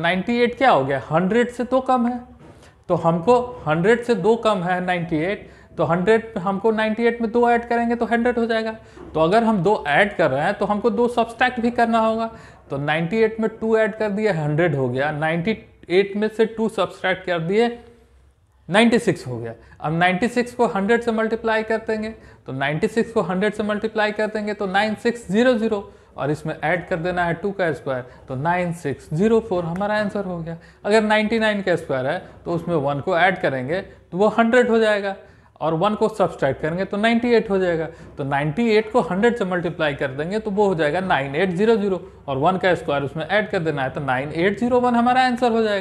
98 क्या हो गया 100 से तो कम है तो हमको 100 से दो कम है 98 तो 100 हमको 98 में दो ऐड करेंगे तो 100 हो जाएगा तो अगर हम दो ऐड कर रहे हैं तो हमको दो सब्सट्रैक्ट भी करना होगा तो 98 में टू ऐड कर दिए 100 हो गया 98 में से टू सब्सट्रैक्ट कर दिए 96 हो गया अब 96 को 100 से मल्टीप्लाई कर देंगे तो 96 को 100 से मल्टीप्लाई कर देंगे तो 9600 और इसमें ऐड कर देना है टू का स्क्वायर तो नाइन सिक्स जीरो फोर हमारा आंसर हो गया अगर नाइन्टी नाइन का स्क्वायर है तो उसमें वन को ऐड करेंगे तो वो हंड्रेड हो जाएगा और वन को सब्सट्रैक्ट करेंगे तो नाइन्टी एट हो जाएगा तो नाइन्टी एट को हंड्रेड से मल्टीप्लाई कर देंगे तो वो हो जाएगा नाइन एट जीरो जीरो और वन का स्क्वायर उसमें ऐड कर देना है तो नाइन एट जीरो वन हमारा आंसर हो जाएगा